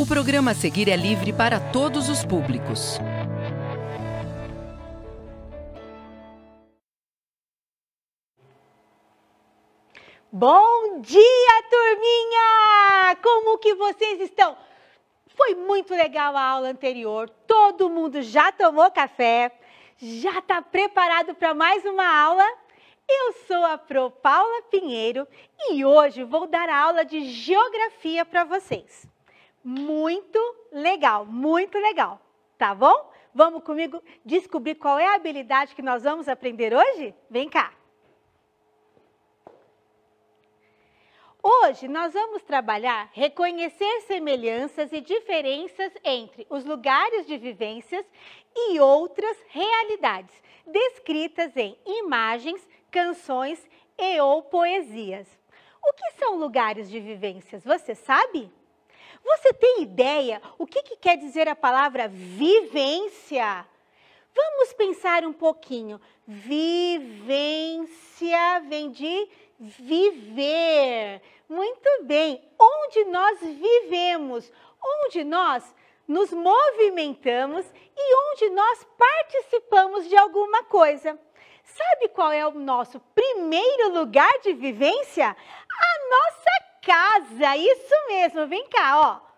O programa a seguir é livre para todos os públicos. Bom dia, turminha! Como que vocês estão? Foi muito legal a aula anterior. Todo mundo já tomou café? Já está preparado para mais uma aula? Eu sou a Pro Paula Pinheiro e hoje vou dar a aula de geografia para vocês muito legal, muito legal, tá bom? Vamos comigo descobrir qual é a habilidade que nós vamos aprender hoje? Vem cá! Hoje nós vamos trabalhar reconhecer semelhanças e diferenças entre os lugares de vivências e outras realidades, descritas em imagens, canções e ou poesias. O que são lugares de vivências, você sabe? Você tem ideia o que, que quer dizer a palavra vivência? Vamos pensar um pouquinho. Vivência vem de viver. Muito bem. Onde nós vivemos, onde nós nos movimentamos e onde nós participamos de alguma coisa. Sabe qual é o nosso primeiro lugar de vivência? A nossa casa, isso mesmo, vem cá, ó.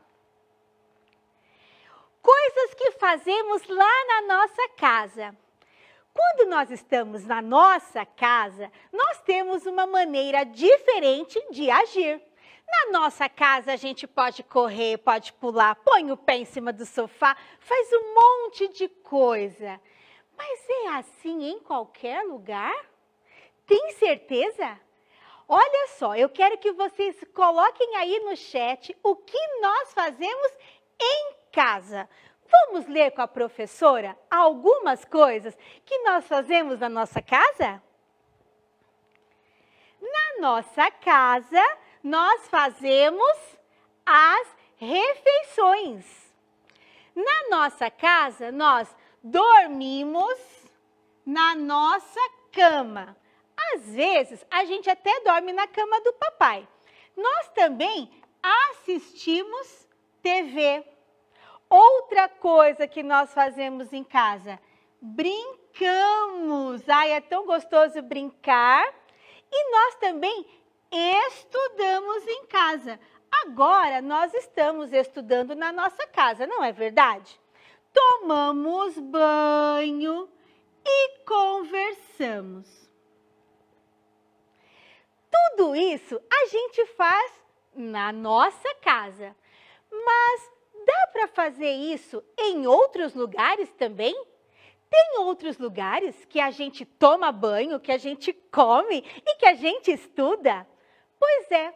Coisas que fazemos lá na nossa casa. Quando nós estamos na nossa casa, nós temos uma maneira diferente de agir. Na nossa casa a gente pode correr, pode pular, põe o pé em cima do sofá, faz um monte de coisa. Mas é assim em qualquer lugar? Tem certeza? Olha só, eu quero que vocês coloquem aí no chat o que nós fazemos em casa. Vamos ler com a professora algumas coisas que nós fazemos na nossa casa? Na nossa casa, nós fazemos as refeições. Na nossa casa, nós dormimos na nossa cama. Às vezes, a gente até dorme na cama do papai. Nós também assistimos TV. Outra coisa que nós fazemos em casa, brincamos. Ai, é tão gostoso brincar. E nós também estudamos em casa. Agora nós estamos estudando na nossa casa, não é verdade? Tomamos banho e conversamos. Tudo isso a gente faz na nossa casa. Mas dá para fazer isso em outros lugares também? Tem outros lugares que a gente toma banho, que a gente come e que a gente estuda? Pois é,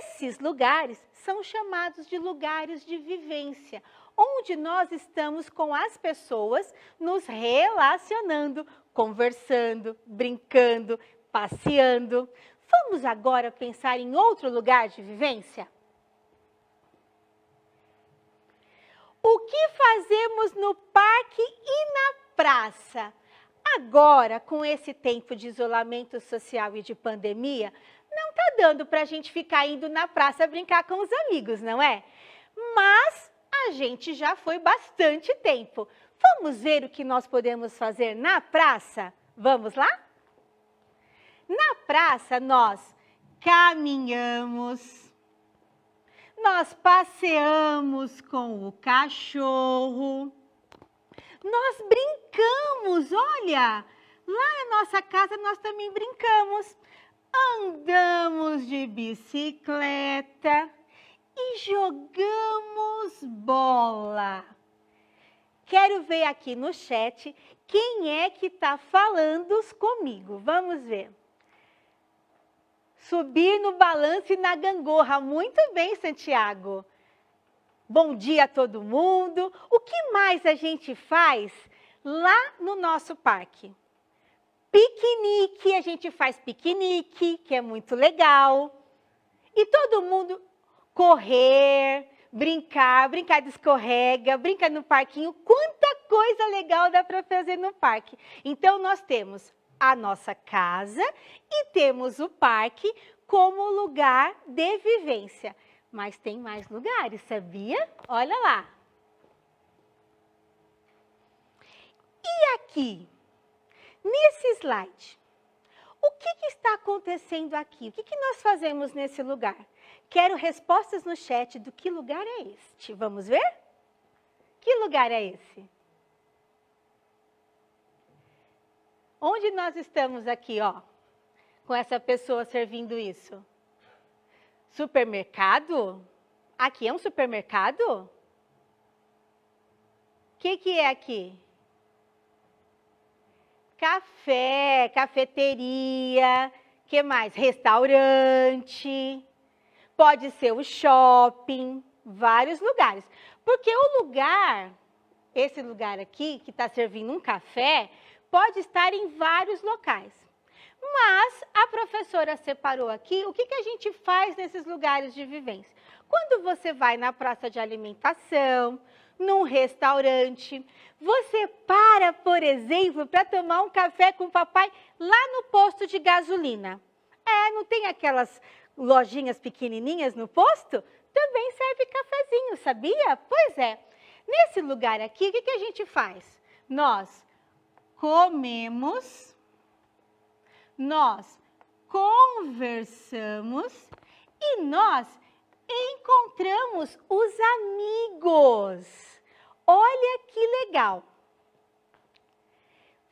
esses lugares são chamados de lugares de vivência, onde nós estamos com as pessoas nos relacionando, conversando, brincando, passeando. Vamos agora pensar em outro lugar de vivência? O que fazemos no parque e na praça? Agora, com esse tempo de isolamento social e de pandemia, não tá dando para a gente ficar indo na praça brincar com os amigos, não é? Mas a gente já foi bastante tempo. Vamos ver o que nós podemos fazer na praça? Vamos lá? Na praça, nós caminhamos, nós passeamos com o cachorro, nós brincamos, olha, lá na nossa casa nós também brincamos, andamos de bicicleta e jogamos bola. Quero ver aqui no chat quem é que está falando comigo. Vamos ver subir no balanço e na gangorra. Muito bem, Santiago. Bom dia a todo mundo. O que mais a gente faz lá no nosso parque? Piquenique, a gente faz piquenique, que é muito legal. E todo mundo correr, brincar, brincar de escorrega, brincar no parquinho. Quanta coisa legal dá para fazer no parque. Então nós temos a nossa casa e temos o parque como lugar de vivência. Mas tem mais lugares, sabia? Olha lá. E aqui, nesse slide, o que, que está acontecendo aqui? O que, que nós fazemos nesse lugar? Quero respostas no chat do que lugar é este. Vamos ver? Que lugar é esse? Onde nós estamos aqui, ó, com essa pessoa servindo isso? Supermercado? Aqui é um supermercado? O que, que é aqui? Café, cafeteria, que mais? Restaurante, pode ser o shopping, vários lugares. Porque o lugar, esse lugar aqui, que está servindo um café, pode estar em vários locais. Mas a professora separou aqui o que, que a gente faz nesses lugares de vivência. Quando você vai na praça de alimentação, num restaurante, você para, por exemplo, para tomar um café com o papai lá no posto de gasolina. É, não tem aquelas lojinhas pequenininhas no posto? Também serve cafezinho, sabia? Pois é. Nesse lugar aqui, o que, que a gente faz? Nós comemos, nós conversamos e nós encontramos os amigos. Olha que legal!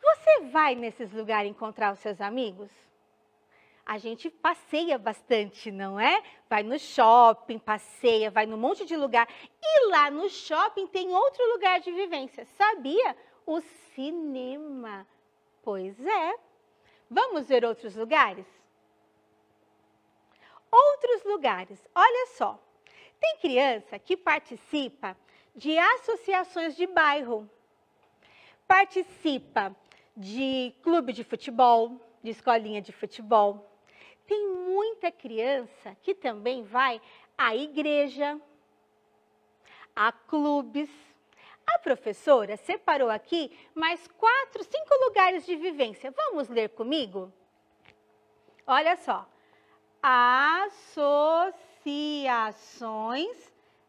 Você vai nesses lugares encontrar os seus amigos? A gente passeia bastante, não é? Vai no shopping, passeia, vai num monte de lugar. E lá no shopping tem outro lugar de vivência. Sabia? o cinema. Pois é. Vamos ver outros lugares? Outros lugares. Olha só. Tem criança que participa de associações de bairro, participa de clube de futebol, de escolinha de futebol. Tem muita criança que também vai à igreja, a clubes. A professora separou aqui mais quatro, cinco lugares de vivência. Vamos ler comigo? Olha só. Associações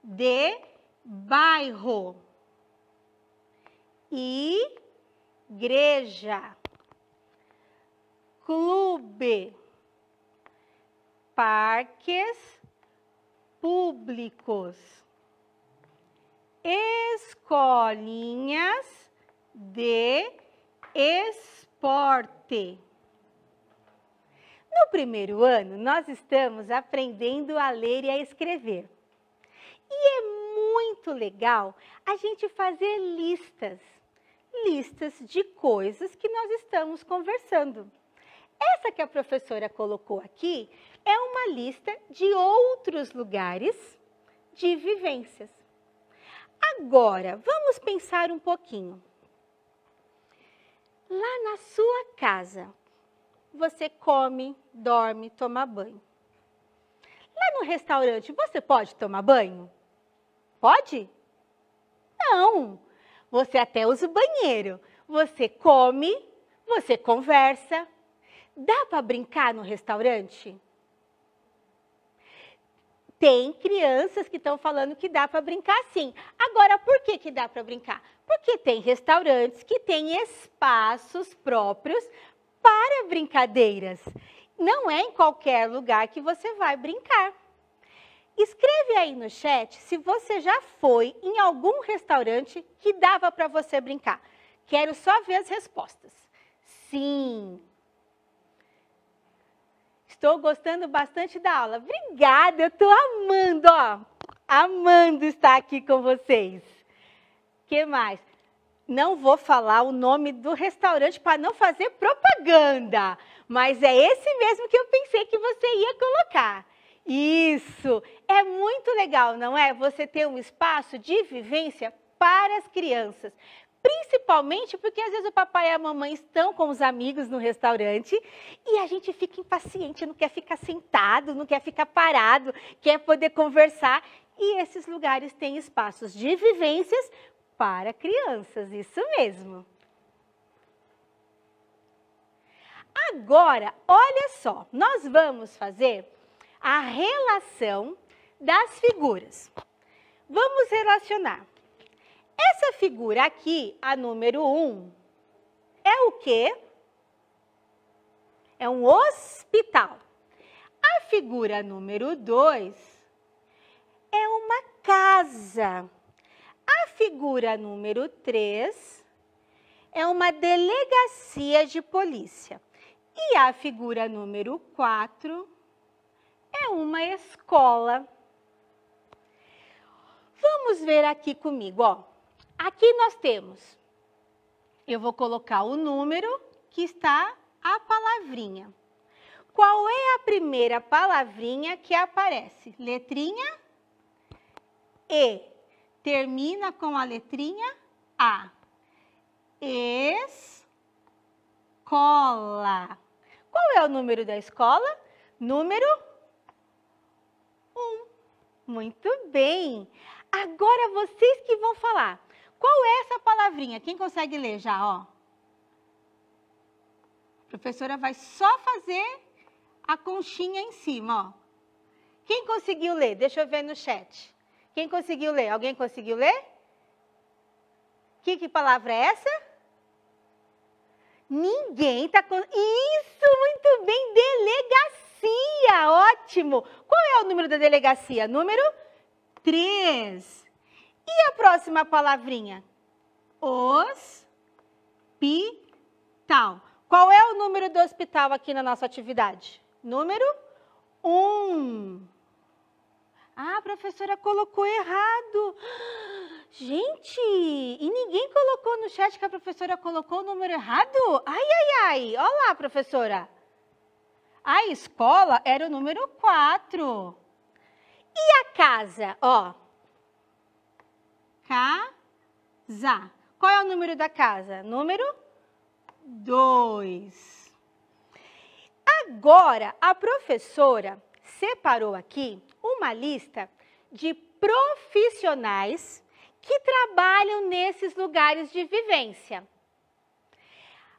de bairro. Igreja. Clube. Parques públicos escolinhas de esporte. No primeiro ano, nós estamos aprendendo a ler e a escrever. E é muito legal a gente fazer listas, listas de coisas que nós estamos conversando. Essa que a professora colocou aqui é uma lista de outros lugares de vivências. Agora, vamos pensar um pouquinho. Lá na sua casa, você come, dorme, toma banho. Lá no restaurante, você pode tomar banho? Pode? Não. Você até usa o banheiro. Você come, você conversa. Dá para brincar no restaurante? tem crianças que estão falando que dá para brincar sim. Agora, por que, que dá para brincar? Porque tem restaurantes que têm espaços próprios para brincadeiras. Não é em qualquer lugar que você vai brincar. Escreve aí no chat se você já foi em algum restaurante que dava para você brincar. Quero só ver as respostas. Sim, Estou gostando bastante da aula. Obrigada, eu estou amando, ó. Amando estar aqui com vocês. que mais? Não vou falar o nome do restaurante para não fazer propaganda, mas é esse mesmo que eu pensei que você ia colocar. Isso! É muito legal, não é? Você ter um espaço de vivência para as crianças. Principalmente porque às vezes o papai e a mamãe estão com os amigos no restaurante e a gente fica impaciente, não quer ficar sentado, não quer ficar parado, quer poder conversar. E esses lugares têm espaços de vivências para crianças, isso mesmo. Agora, olha só, nós vamos fazer a relação das figuras. Vamos relacionar essa figura aqui, a número 1, é o quê? É um hospital. A figura número 2 é uma casa. A figura número 3 é uma delegacia de polícia. E a figura número 4 é uma escola. Vamos ver aqui comigo, ó. Aqui nós temos, eu vou colocar o número que está a palavrinha. Qual é a primeira palavrinha que aparece? Letrinha E. Termina com a letrinha A. Escola. Qual é o número da escola? Número 1. Um. Muito bem! Agora vocês que vão falar. Qual é essa palavrinha? Quem consegue ler já, ó? A professora vai só fazer a conchinha em cima, ó. Quem conseguiu ler? Deixa eu ver no chat. Quem conseguiu ler? Alguém conseguiu ler? Que, que palavra é essa? Ninguém está... com. Isso, muito bem, delegacia, ótimo. Qual é o número da delegacia? Número 3. E a próxima palavrinha? Hospital. Qual é o número do hospital aqui na nossa atividade? Número 1. Um. Ah, a professora colocou errado. Gente, e ninguém colocou no chat que a professora colocou o número errado? Ai, ai, ai. Olá, professora. A escola era o número 4. E a casa? Ó, casa. Qual é o número da casa? Número 2. Agora, a professora separou aqui uma lista de profissionais que trabalham nesses lugares de vivência.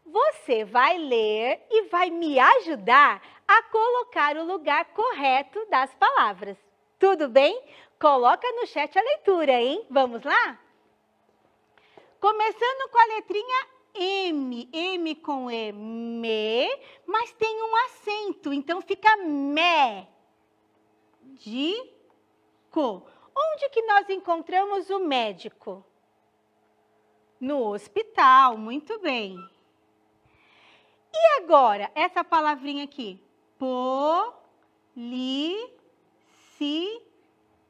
Você vai ler e vai me ajudar a colocar o lugar correto das palavras. Tudo bem? Coloca no chat a leitura, hein? Vamos lá? Começando com a letrinha M, M com E, me, mas tem um acento, então fica me, co. Onde que nós encontramos o médico? No hospital, muito bem. E agora, essa palavrinha aqui, policial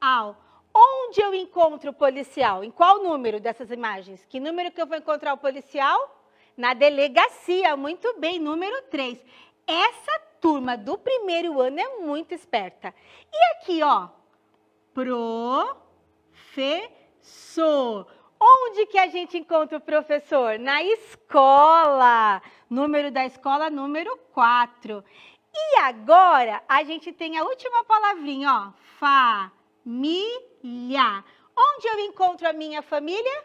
ao. Onde eu encontro o policial? Em qual número dessas imagens? Que número que eu vou encontrar o policial? Na delegacia, muito bem, número 3. Essa turma do primeiro ano é muito esperta. E aqui, ó, professor. Onde que a gente encontra o professor? Na escola. Número da escola, número 4. E agora, a gente tem a última palavrinha, ó, fa família. Onde eu encontro a minha família?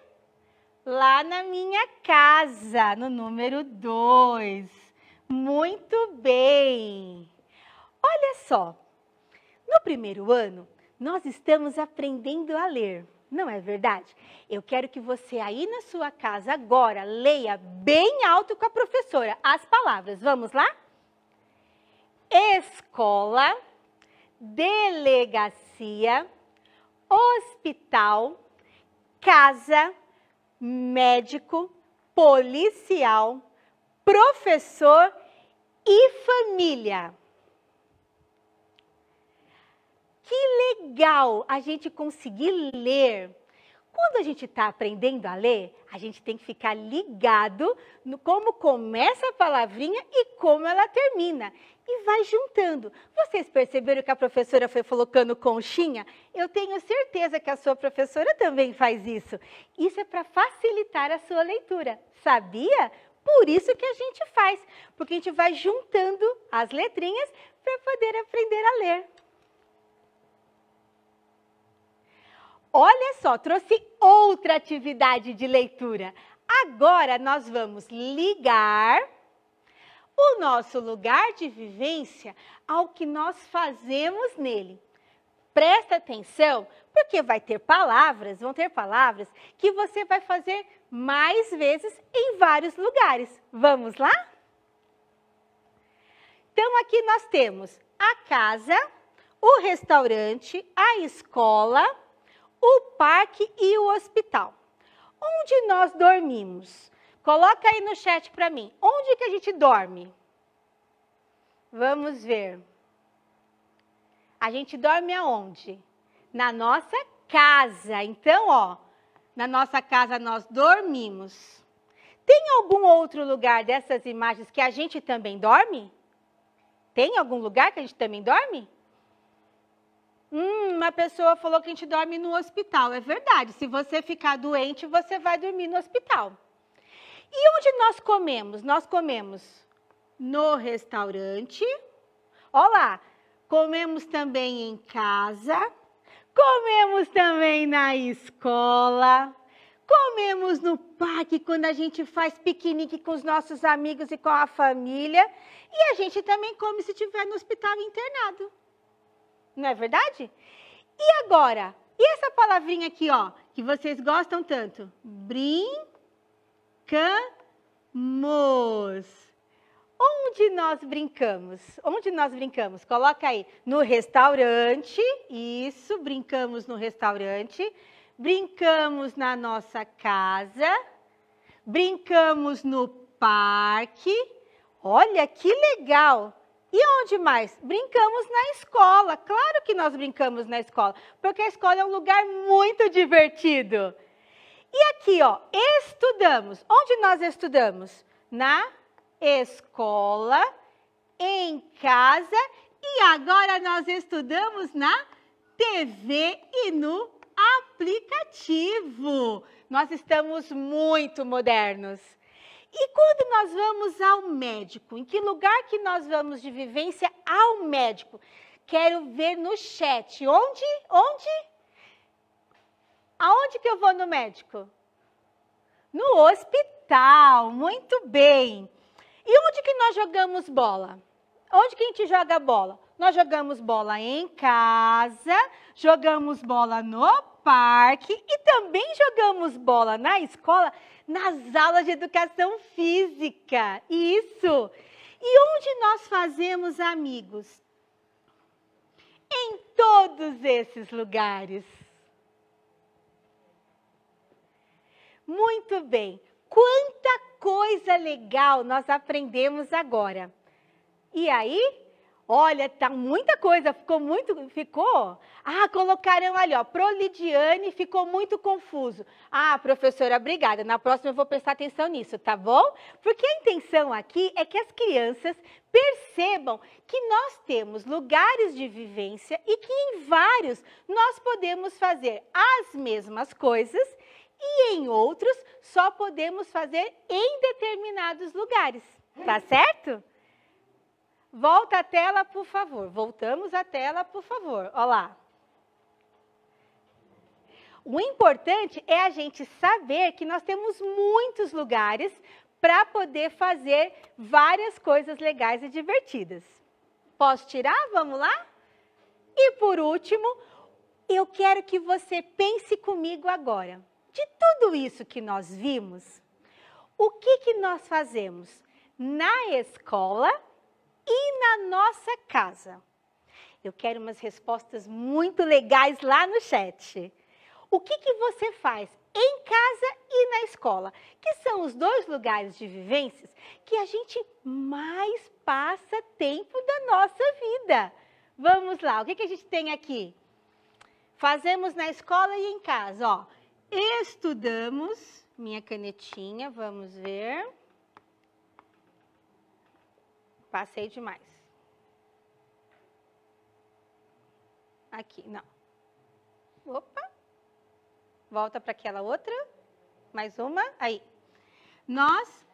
Lá na minha casa, no número 2. Muito bem! Olha só, no primeiro ano, nós estamos aprendendo a ler, não é verdade? Eu quero que você aí na sua casa agora leia bem alto com a professora as palavras. Vamos lá? Escola delegacia, hospital, casa, médico, policial, professor e família. Que legal a gente conseguir ler. Quando a gente está aprendendo a ler, a gente tem que ficar ligado no como começa a palavrinha e como ela termina e vai juntando. Vocês perceberam que a professora foi colocando conchinha? Eu tenho certeza que a sua professora também faz isso. Isso é para facilitar a sua leitura. Sabia? Por isso que a gente faz, porque a gente vai juntando as letrinhas para poder aprender a ler. Olha só, trouxe outra atividade de leitura. Agora nós vamos ligar o nosso lugar de vivência ao que nós fazemos nele. Presta atenção, porque vai ter palavras, vão ter palavras que você vai fazer mais vezes em vários lugares. Vamos lá? Então, aqui nós temos a casa, o restaurante, a escola, o parque e o hospital. Onde nós dormimos? Coloca aí no chat para mim. Onde que a gente dorme? Vamos ver. A gente dorme aonde? Na nossa casa. Então, ó, na nossa casa nós dormimos. Tem algum outro lugar dessas imagens que a gente também dorme? Tem algum lugar que a gente também dorme? Hum, uma pessoa falou que a gente dorme no hospital. É verdade. Se você ficar doente, você vai dormir no hospital. E onde nós comemos? Nós comemos no restaurante. Olá, comemos também em casa, comemos também na escola, comemos no parque quando a gente faz piquenique com os nossos amigos e com a família, e a gente também come se estiver no hospital internado. Não é verdade? E agora? E essa palavrinha aqui, ó, que vocês gostam tanto? Brincamos. Onde nós brincamos? Onde nós brincamos? Coloca aí. No restaurante, isso, brincamos no restaurante. Brincamos na nossa casa. Brincamos no parque. Olha que legal! E onde mais? Brincamos na escola. Claro que nós brincamos na escola, porque a escola é um lugar muito divertido. E aqui, ó, estudamos. Onde nós estudamos? Na escola, em casa e agora nós estudamos na TV e no aplicativo. Nós estamos muito modernos. E quando nós vamos ao médico, em que lugar que nós vamos de vivência ao médico? Quero ver no chat. Onde? Onde? Aonde que eu vou no médico? No hospital. Muito bem. E onde que nós jogamos bola? Onde que a gente joga bola? Nós jogamos bola em casa, jogamos bola no parque e também jogamos bola na escola, nas aulas de educação física. Isso! E onde nós fazemos amigos? Em todos esses lugares. Muito bem. Quanta coisa legal nós aprendemos agora. E aí, olha, tá muita coisa, ficou muito, ficou? Ah, colocaram ali, ó, Prolidiane ficou muito confuso. Ah, professora, obrigada. Na próxima eu vou prestar atenção nisso, tá bom? Porque a intenção aqui é que as crianças percebam que nós temos lugares de vivência e que em vários nós podemos fazer as mesmas coisas e em outros só podemos fazer em determinados lugares. Tá certo? Volta a tela, por favor. Voltamos à tela, por favor. Olha lá. O importante é a gente saber que nós temos muitos lugares para poder fazer várias coisas legais e divertidas. Posso tirar? Vamos lá? E por último, eu quero que você pense comigo agora de tudo isso que nós vimos, o que, que nós fazemos na escola e na nossa casa? Eu quero umas respostas muito legais lá no chat. O que, que você faz em casa e na escola, que são os dois lugares de vivências que a gente mais passa tempo da nossa vida. Vamos lá, o que, que a gente tem aqui? Fazemos na escola e em casa, ó Estudamos, minha canetinha, vamos ver. Passei demais. Aqui, não. Opa. Volta para aquela outra. Mais uma, aí. Nós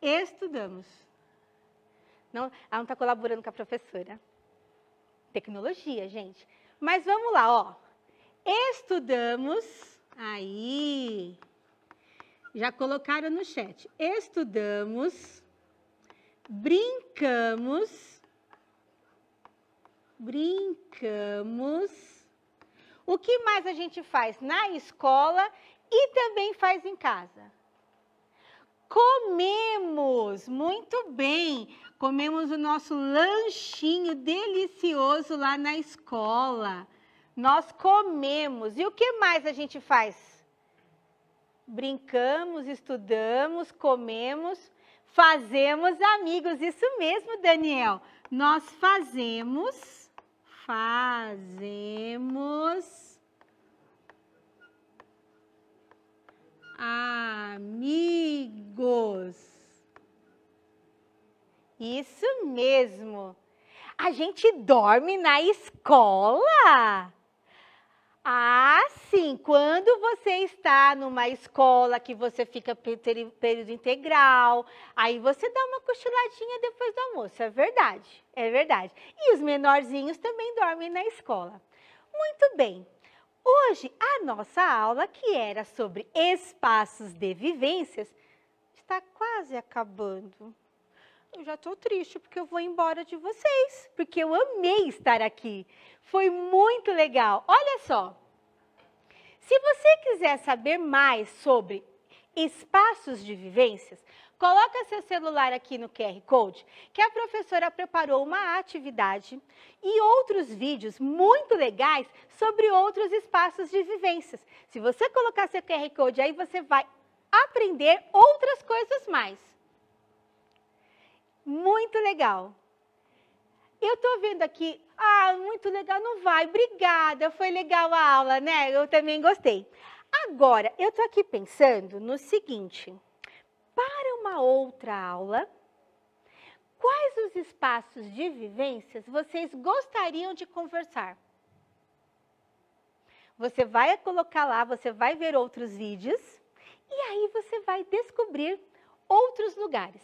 estudamos. Não, ela não está colaborando com a professora. Tecnologia, gente. Mas vamos lá, ó. Estudamos Aí. Já colocaram no chat. Estudamos, brincamos, brincamos. O que mais a gente faz na escola e também faz em casa? Comemos, muito bem. Comemos o nosso lanchinho delicioso lá na escola. Nós comemos. E o que mais a gente faz? Brincamos, estudamos, comemos, fazemos amigos. Isso mesmo, Daniel. Nós fazemos, fazemos amigos. Isso mesmo. A gente dorme na escola. Ah, sim. Quando você está numa escola que você fica período integral, aí você dá uma cochiladinha depois do almoço. É verdade, é verdade. E os menorzinhos também dormem na escola. Muito bem. Hoje, a nossa aula, que era sobre espaços de vivências, está quase acabando eu já estou triste porque eu vou embora de vocês, porque eu amei estar aqui. Foi muito legal. Olha só. Se você quiser saber mais sobre espaços de vivências, coloca seu celular aqui no QR Code, que a professora preparou uma atividade e outros vídeos muito legais sobre outros espaços de vivências. Se você colocar seu QR Code aí, você vai aprender outras coisas mais muito legal. Eu estou vendo aqui, ah, muito legal, não vai, obrigada, foi legal a aula, né? Eu também gostei. Agora, eu estou aqui pensando no seguinte: para uma outra aula, quais os espaços de vivências vocês gostariam de conversar? Você vai colocar lá, você vai ver outros vídeos e aí você vai descobrir outros lugares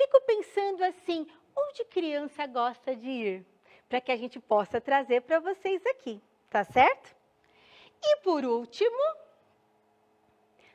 fico pensando assim, onde criança gosta de ir? Para que a gente possa trazer para vocês aqui, tá certo? E por último,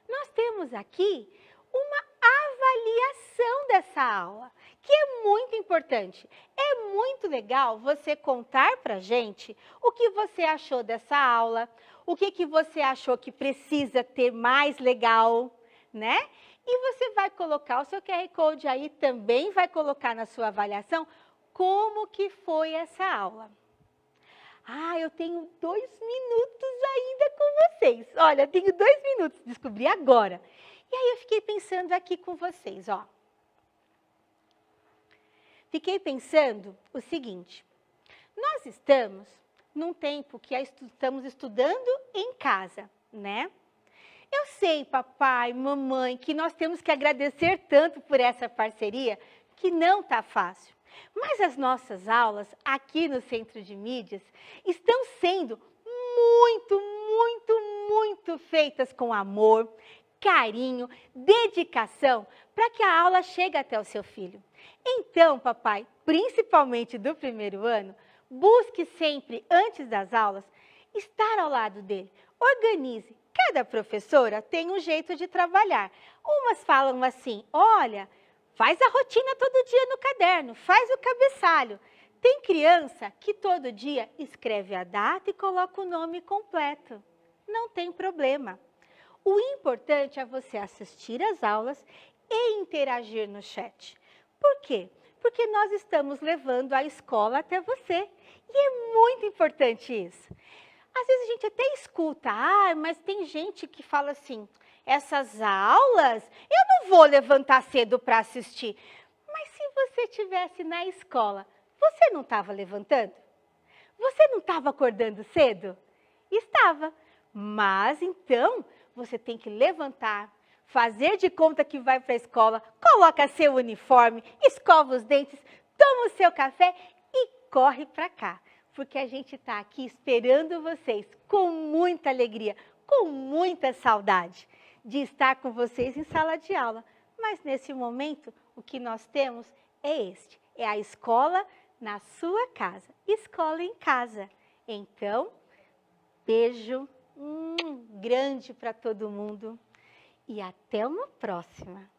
nós temos aqui uma avaliação dessa aula, que é muito importante. É muito legal você contar para gente o que você achou dessa aula, o que, que você achou que precisa ter mais legal, né? E você vai colocar o seu QR Code aí, também vai colocar na sua avaliação como que foi essa aula. Ah, eu tenho dois minutos ainda com vocês. Olha, tenho dois minutos, descobri agora. E aí eu fiquei pensando aqui com vocês, ó. Fiquei pensando o seguinte: nós estamos num tempo que estamos estudando em casa, né? Eu sei, papai, mamãe, que nós temos que agradecer tanto por essa parceria, que não está fácil. Mas as nossas aulas aqui no Centro de Mídias estão sendo muito, muito, muito feitas com amor, carinho, dedicação, para que a aula chegue até o seu filho. Então, papai, principalmente do primeiro ano, busque sempre, antes das aulas, estar ao lado dele. Organize, Cada professora tem um jeito de trabalhar. Umas falam assim: olha, faz a rotina todo dia no caderno, faz o cabeçalho. Tem criança que todo dia escreve a data e coloca o nome completo. Não tem problema. O importante é você assistir às aulas e interagir no chat. Por quê? Porque nós estamos levando a escola até você. E é muito importante isso. Às vezes a gente até escuta, ah, mas tem gente que fala assim: essas aulas eu não vou levantar cedo para assistir. Mas se você estivesse na escola, você não estava levantando? Você não estava acordando cedo? Estava. Mas então você tem que levantar, fazer de conta que vai para a escola, coloca seu uniforme, escova os dentes, toma o seu café e corre para cá porque a gente está aqui esperando vocês com muita alegria, com muita saudade de estar com vocês em sala de aula. Mas nesse momento, o que nós temos é este: é a escola na sua casa, escola em casa. Então, beijo hum, grande para todo mundo e até uma próxima.